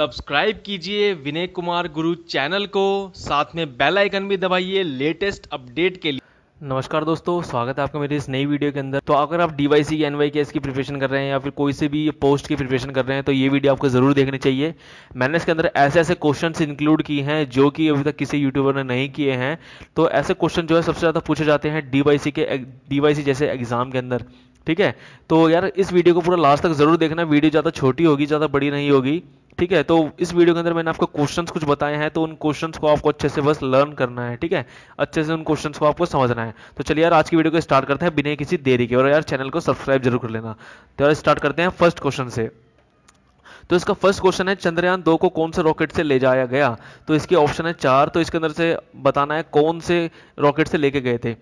subscribe कीजिए विनय कुमार गुरु channel को साथ में बेल आइकन भी दबाइए लेटेस्ट अपडेट के लिए नमस्कार दोस्तों स्वागत है आपका मेरे इस नई वीडियो के अंदर तो अगर आप डीवाईसी या एनवाईकेएस की प्रिपरेशन कर रहे हैं या फिर कोई से भी पोस्ट की प्रिपरेशन कर रहे हैं तो ये वीडियो आपको ज़रूर देखनी चाहिए मैंने इसके अंदर ऐसे ऐसे क्वेश्चन इंक्लूड किए हैं जो कि अभी तक किसी यूट्यूबर ने नहीं किए हैं तो ऐसे क्वेश्चन जो है सबसे ज़्यादा पूछे जाते हैं डी के डी जैसे एग्जाम के अंदर ठीक है तो यार इस वीडियो को पूरा लास्ट तक ज़रूर देखना वीडियो ज़्यादा छोटी होगी ज़्यादा बड़ी नहीं होगी ठीक है तो इस वीडियो के अंदर मैंने आपको क्वेश्चंस कुछ बताए हैं तो उन क्वेश्चंस को आपको अच्छे से बस लर्न करना है ठीक है अच्छे से उन क्वेश्चंस को आपको समझना है तो चलिए यार आज की वीडियो को स्टार्ट करते हैं बिना किसी देरी के और यार चैनल को सब्सक्राइब जरूर कर लेना तो यार स्टार्ट करते हैं फर्स्ट क्वेश्चन से तो इसका फर्स्ट क्वेश्चन है चंद्रयान दो को कौन से रॉकेट से ले जाया गया तो इसके ऑप्शन है चार तो इसके अंदर से बताना है कौन से रॉकेट से लेके गए थे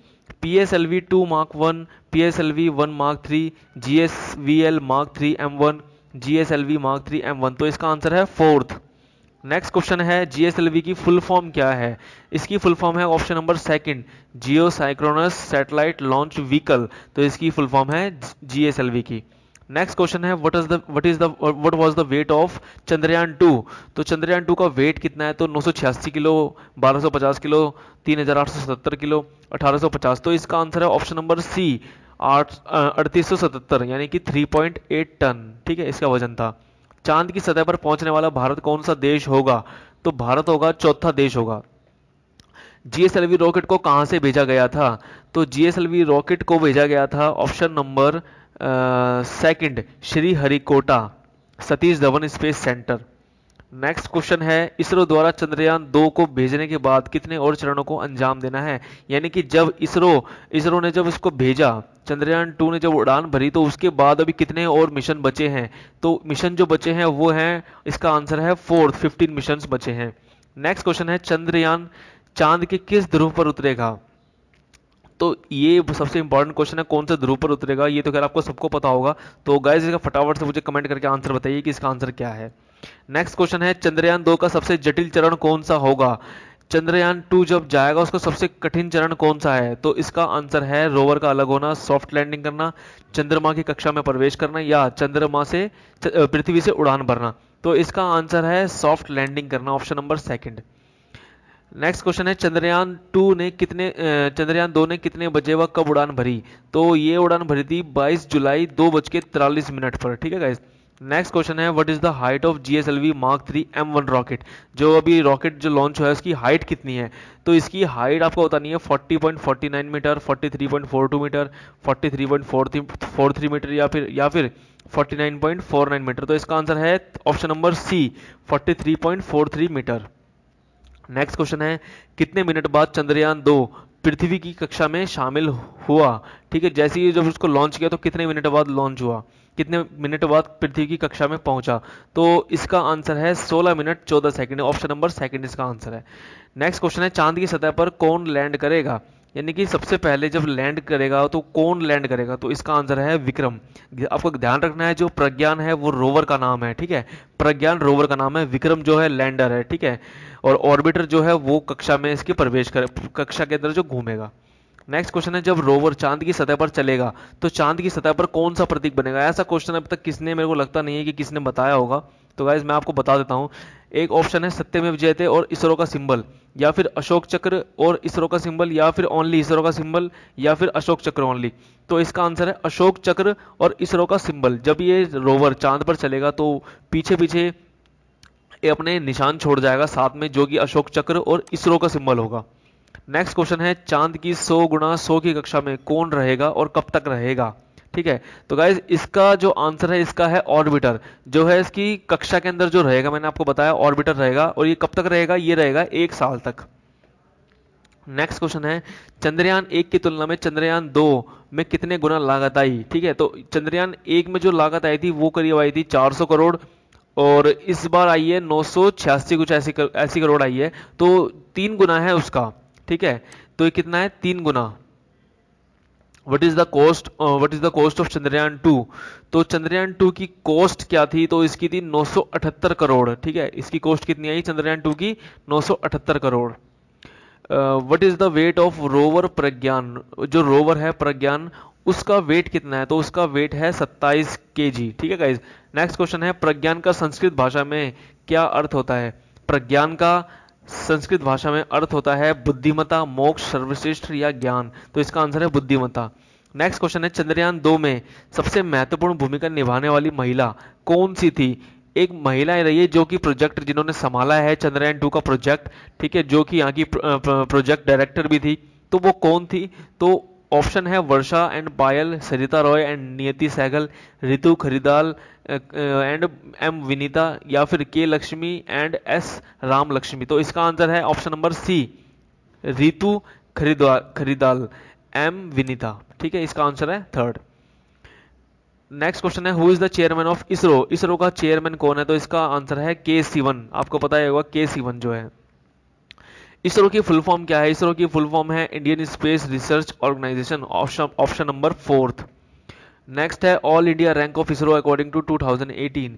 P S L V two mark one P S L V one mark three G S V L mark three M one GSLV Mark L M1 mark three M one तो इसका answer है fourth next question है GSLV की full form क्या है इसकी full form है option number second geosynchronous satellite launch vehicle तो इसकी फुल फॉर्म है जीएसएलवी की नेक्स्ट क्वेश्चन है what is the what is the what was the weight of Chandrayaan two तो चंद्रयान टू का वेट कितना है तो नौ किलो 1250 किलो 3870 किलो 1850 तो इसका आंसर है ऑप्शन नंबर सी आठ अड़तीस यानी कि 3.8 टन ठीक है इसका वजन था चांद की सतह पर पहुंचने वाला भारत कौन सा देश होगा तो भारत होगा चौथा देश होगा जीएसएलवी रॉकेट को कहां से भेजा गया था तो जीएसएलवी रॉकेट को भेजा गया था option number second Sriharikota Satish Dhawan space centre next question है इसरो द्वारा चंद्रयान दो को भेजने के बाद कितने और चरणों को अंजाम देना है यानी कि जब इसरो इसरो ने जब इसको भेजा चंद्रयान टू ने जब उड़ान भरी तो उसके बाद अभी कितने और मिशन बचे हैं तो मिशन जो बचे हैं वो हैं इसका आंसर है फोर्थ फिफ्टीन मिशन बचे हैं नेक्स्ट क्वेश्चन है चंद्रयान चांद के किस ध्रुव पर उतरेगा तो ये सबसे इंपॉर्टेंट क्वेश्चन है कौन से ध्रुव पर उतरेगा ये तो खैर आपको सबको पता होगा तो गाइज इसका फटाफट से मुझे कमेंट करके आंसर बताइए कि इसका आंसर क्या है नेक्स्ट क्वेश्चन है चंद्रयान दो का सबसे जटिल चरण कौन सा होगा चंद्रयान टू जब जाएगा उसका सबसे कठिन चरण कौन सा है तो इसका आंसर है रोवर का अलग होना सॉफ्ट लैंडिंग करना चंद्रमा की कक्षा में प्रवेश करना या चंद्रमा से पृथ्वी से उड़ान भरना तो इसका आंसर है सॉफ्ट लैंडिंग करना option number second next question है चंद्रयान टू ने कितने चंद्रयान दो ने कितने बजे व कब उड़ान भरी तो ये उड़ान भरी थी 22 जुलाई दो बज के तिरालीस मिनट पर ठीक है गाइस नेक्स्ट क्वेश्चन है what is the height of G S L V mark three M one rocket जो अभी रॉकेट जो लॉन्च हुआ है उसकी हाइट कितनी है तो इसकी हाइट आपको बतानी है 40.49 मीटर 43.42 मीटर 43.43 मीटर या फिर या फिर 49.49 मीटर तो इसका आंसर है option number C 43.43 metre next question है कितने मिनट बाद चंद्रयान दो पृथ्वी की कक्षा में शामिल हुआ ठीक है जैसे ही जब उसको लॉन्च किया तो कितने मिनट बाद लॉन्च हुआ कितने मिनट बाद पृथ्वी की कक्षा में पहुंचा तो इसका आंसर है 16 minute 14 second option number second इसका आंसर है नेक्स्ट क्वेश्चन है चांद की सतह पर कौन लैंड करेगा यानी कि सबसे पहले जब लैंड करेगा तो कौन लैंड करेगा तो इसका आंसर है विक्रम आपको ध्यान रखना है जो प्रज्ञान है वो रोवर का नाम है ठीक है प्रज्ञान रोवर का नाम है विक्रम जो है लैंडर है ठीक है और ऑर्बिटर जो है वो कक्षा में इसके प्रवेश करे कक्षा के अंदर जो घूमेगा नेक्स्ट क्वेश्चन है जब रोवर चांद की सतह पर चलेगा तो चांद की सतह पर कौन सा प्रतीक बनेगा ऐसा क्वेश्चन अब तक किसने मेरे को लगता नहीं है कि किसने बताया होगा तो गाइज मैं आपको बता देता हूँ एक ऑप्शन है सत्य में विजयते और इसरो का सिंबल या फिर अशोक चक्र और इसरो का सिंबल या फिर ओनली इसरो का सिंबल या फिर अशोक चक्र ओनली तो इसका आंसर है अशोक चक्र और इसरो का सिंबल जब ये रोवर चांद पर चलेगा तो पीछे पीछे ये अपने निशान छोड़ जाएगा साथ में जो कि अशोक चक्र और इसरो का सिंबल होगा नेक्स्ट क्वेश्चन है चांद की 100 गुणा 100 की कक्षा में कौन रहेगा और कब तक रहेगा ठीक है तो गाइज इसका जो आंसर है इसका है ऑर्बिटर जो है इसकी कक्षा के अंदर जो रहेगा मैंने आपको बताया ऑर्बिटर रहेगा और ये कब तक रहेगा ये रहेगा एक साल तक नेक्स्ट क्वेश्चन है चंद्रयान एक की तुलना में चंद्रयान दो में कितने गुना लागत आई ठीक है तो चंद्रयान एक में जो लागत आई थी वो करीब आई थी 400 करोड़ और इस बार आई है नौ कुछ ऐसी कर, ऐसी करोड़ आई है तो तीन गुना है उसका ठीक है तो ये कितना है तीन गुना what is the cost what is the cost of Chandrayaan two तो चंद्रयान टू की कॉस्ट क्या थी तो इसकी थी 978 करोड़ ठीक है इसकी कॉस्ट कितनी आई चंद्रयान टू की 978 crore what is the weight of rover Pragyan जो रोवर है प्रज्ञान उसका वेट कितना है तो उसका वेट है 27 के ठीक है गाइज नेक्स्ट क्वेश्चन है प्रज्ञान का संस्कृत भाषा में क्या अर्थ होता है प्रज्ञान का संस्कृत भाषा में अर्थ होता है बुद्धिमता मोक्ष सर्वश्रेष्ठ या ज्ञान तो इसका आंसर है बुद्धिमता नेक्स्ट क्वेश्चन है चंद्रयान दो में सबसे महत्वपूर्ण भूमिका निभाने वाली महिला कौन सी थी एक महिला रही है जो कि प्रोजेक्ट जिन्होंने संभाला है चंद्रयान टू का प्रोजेक्ट ठीक है जो कि यहाँ की प्रोजेक्ट डायरेक्टर भी थी तो वो कौन थी तो ऑप्शन है वर्षा एंड पायल सरिता रॉय एंड नियति सहगल रितु खरीदाल एंड एम विनीता या फिर K Lakshmi and S Ram Lakshmi तो इसका आंसर है ऑप्शन नंबर सी रितु खरीदा खरीदाल एम विनीता ठीक है इसका आंसर है थर्ड नेक्स्ट क्वेश्चन है who is the chairman of ISRO ISRO का चेयरमैन कौन है तो इसका आंसर है के सीवन आपको पता ही होगा के सीवन जो है इसरो की फुल फॉर्म क्या है इसरो की फुल फॉर्म है Indian space research organisation option number fourth next है all India rank of ISRO according to 2018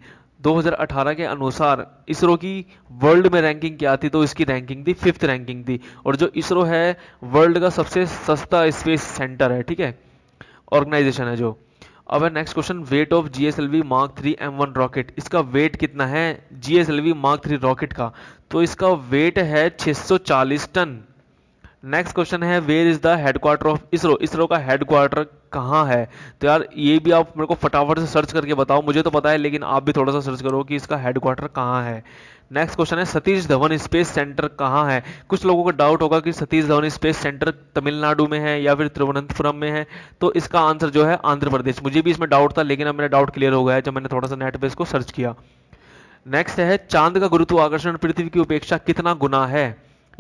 2018 के अनुसार इसरो की वर्ल्ड में रैंकिंग क्या थी तो इसकी रैंकिंग थी फिफ्थ रैंकिंग थी और जो इसरो है वर्ल्ड का सबसे सस्ता स्पेस सेंटर है ठीक है ऑर्गेनाइजेशन है जो अब next question weight of GSLV mark three M one rocket इसका वेट कितना है जीएसएलवी मार्क थ्री रॉकेट का तो इसका वेट है 640 टन नेक्स्ट क्वेश्चन है where is the headquarter of ISRO ISRO का हेडक्वार्टर कहाँ है तो यार ये भी आप मेरे को फटाफट से सर्च करके बताओ मुझे तो पता है लेकिन आप भी थोड़ा सा सर्च करो कि इसका हेडक्वार्टर कहाँ है नेक्स्ट क्वेश्चन है सतीश धवन स्पेस सेंटर कहाँ है कुछ लोगों का डाउट होगा कि सतीश धवन स्पेस सेंटर तमिलनाडु में है या फिर तिरुवनंतपुरम में है तो इसका आंसर जो है आंध्र प्रदेश मुझे भी इसमें डाउट था लेकिन अब मेरा डाउट क्लियर हो गया है जब मैंने थोड़ा सा नेट पे इसको सर्च किया नेक्स्ट है चांद का आकर्षण पृथ्वी की उपेक्षा कितना गुना है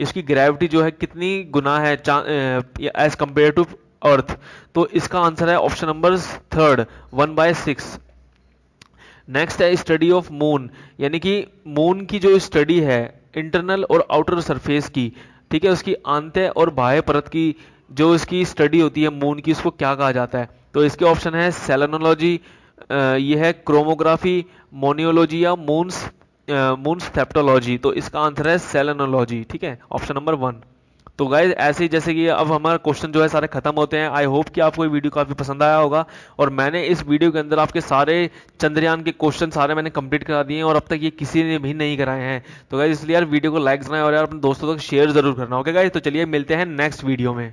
इसकी ग्रेविटी जो है कितनी गुना है एज कंपेयर टू अर्थ तो इसका आंसर है option number third one by six next है स्टडी ऑफ मून यानी कि मून की जो स्टडी है इंटरनल और आउटर सरफेस की ठीक है उसकी आंत्य और बाह्य परत की जो इसकी स्टडी होती है मून की उसको क्या कहा जाता है तो इसके ऑप्शन है सेलनोलॉजी यह है क्रोमोग्राफी मोनियोलॉजी या मून्स मूनस्थेप्टोलॉजी तो इसका आंसर है सेलनोलॉजी ठीक है ऑप्शन नंबर वन तो गाइज ऐसे ही जैसे कि अब हमारा क्वेश्चन जो है सारे खत्म होते हैं आई होप कि आपको ये वीडियो काफ़ी पसंद आया होगा और मैंने इस वीडियो के अंदर आपके सारे चंद्रयान के क्वेश्चन सारे मैंने कंप्लीट करा दिए हैं और अब तक ये किसी ने भी नहीं कराए हैं तो गाइज इसलिए यार वीडियो को लाइक करना है और यार अपने दोस्तों तक शेयर जरूर करना ओके गाइज तो चलिए मिलते हैं नेक्स्ट वीडियो में